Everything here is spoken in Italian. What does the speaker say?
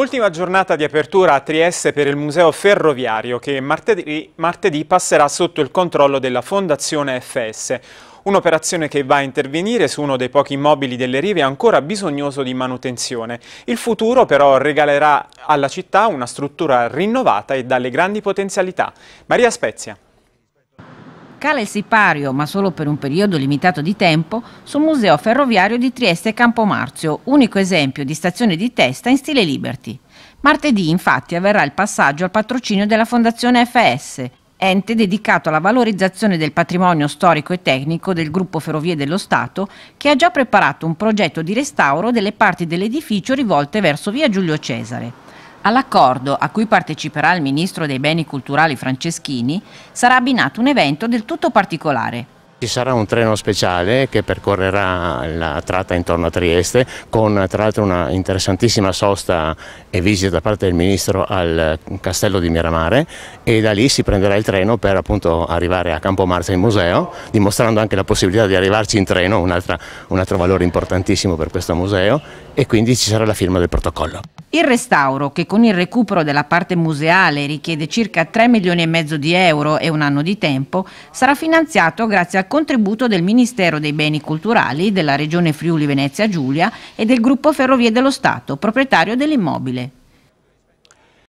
Ultima giornata di apertura a Trieste per il museo ferroviario che martedì, martedì passerà sotto il controllo della Fondazione FS. Un'operazione che va a intervenire su uno dei pochi immobili delle rive ancora bisognoso di manutenzione. Il futuro però regalerà alla città una struttura rinnovata e dalle grandi potenzialità. Maria Spezia. Cala il sipario, ma solo per un periodo limitato di tempo, sul Museo Ferroviario di Trieste Campomarzio, unico esempio di stazione di testa in stile Liberty. Martedì, infatti, avverrà il passaggio al patrocinio della Fondazione FS, ente dedicato alla valorizzazione del patrimonio storico e tecnico del gruppo Ferrovie dello Stato, che ha già preparato un progetto di restauro delle parti dell'edificio rivolte verso via Giulio Cesare. All'accordo, a cui parteciperà il ministro dei beni culturali Franceschini, sarà abbinato un evento del tutto particolare, ci sarà un treno speciale che percorrerà la tratta intorno a Trieste con tra l'altro una interessantissima sosta e visita da parte del Ministro al castello di Miramare e da lì si prenderà il treno per appunto arrivare a Campo Campomarza in museo dimostrando anche la possibilità di arrivarci in treno, un altro valore importantissimo per questo museo e quindi ci sarà la firma del protocollo. Il restauro, che con il recupero della parte museale richiede circa 3 milioni e mezzo di euro e un anno di tempo, sarà finanziato grazie al contributo del Ministero dei Beni Culturali, della Regione Friuli Venezia Giulia e del Gruppo Ferrovie dello Stato, proprietario dell'immobile.